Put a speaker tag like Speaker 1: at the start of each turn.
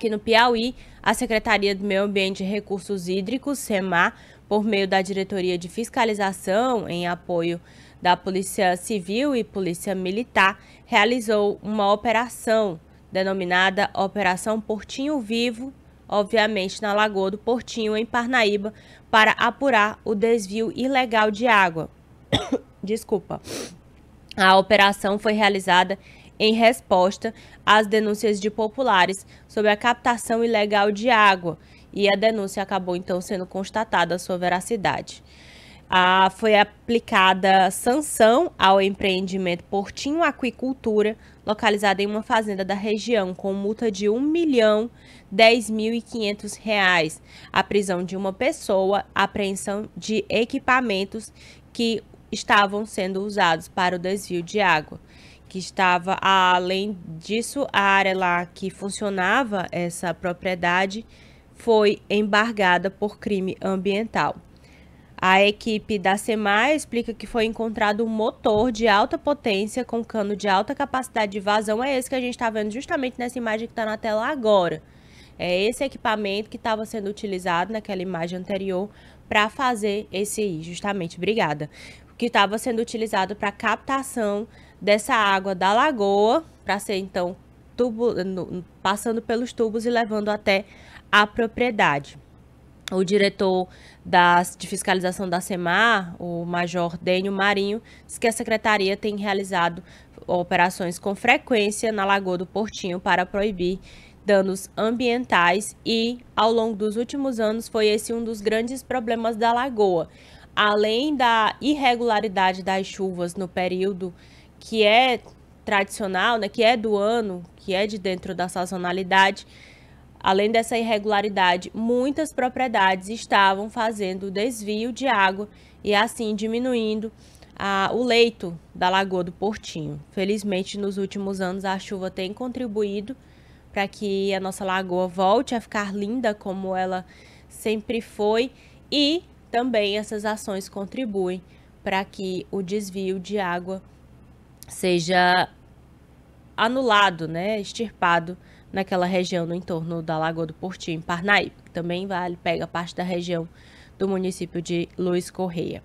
Speaker 1: aqui no Piauí, a Secretaria do Meio Ambiente e Recursos Hídricos, SEMAR, por meio da Diretoria de Fiscalização, em apoio da Polícia Civil e Polícia Militar, realizou uma operação denominada Operação Portinho Vivo, obviamente na Lagoa do Portinho, em Parnaíba, para apurar o desvio ilegal de água. Desculpa. A operação foi realizada em resposta às denúncias de populares sobre a captação ilegal de água. E a denúncia acabou então sendo constatada a sua veracidade. Ah, foi aplicada sanção ao empreendimento Portinho Aquicultura, localizado em uma fazenda da região, com multa de um milhão dez mil e quinhentos reais, a prisão de uma pessoa, apreensão de equipamentos que estavam sendo usados para o desvio de água que estava além disso, a área lá que funcionava essa propriedade foi embargada por crime ambiental. A equipe da SEMAI explica que foi encontrado um motor de alta potência com cano de alta capacidade de vazão. É esse que a gente está vendo justamente nessa imagem que está na tela agora. É esse equipamento que estava sendo utilizado naquela imagem anterior para fazer esse I, justamente. Obrigada que estava sendo utilizado para captação dessa água da lagoa, para ser então tubo, no, passando pelos tubos e levando até a propriedade. O diretor das, de fiscalização da SEMAR, o Major Dênio Marinho, diz que a secretaria tem realizado operações com frequência na Lagoa do Portinho para proibir danos ambientais e, ao longo dos últimos anos, foi esse um dos grandes problemas da lagoa além da irregularidade das chuvas no período que é tradicional, né, que é do ano, que é de dentro da sazonalidade, além dessa irregularidade, muitas propriedades estavam fazendo desvio de água e assim diminuindo ah, o leito da Lagoa do Portinho. Felizmente, nos últimos anos, a chuva tem contribuído para que a nossa lagoa volte a ficar linda como ela sempre foi e também essas ações contribuem para que o desvio de água seja anulado, né, extirpado naquela região no entorno da Lagoa do Portim em Parnaíba, também vale, pega parte da região do município de Luiz Correia.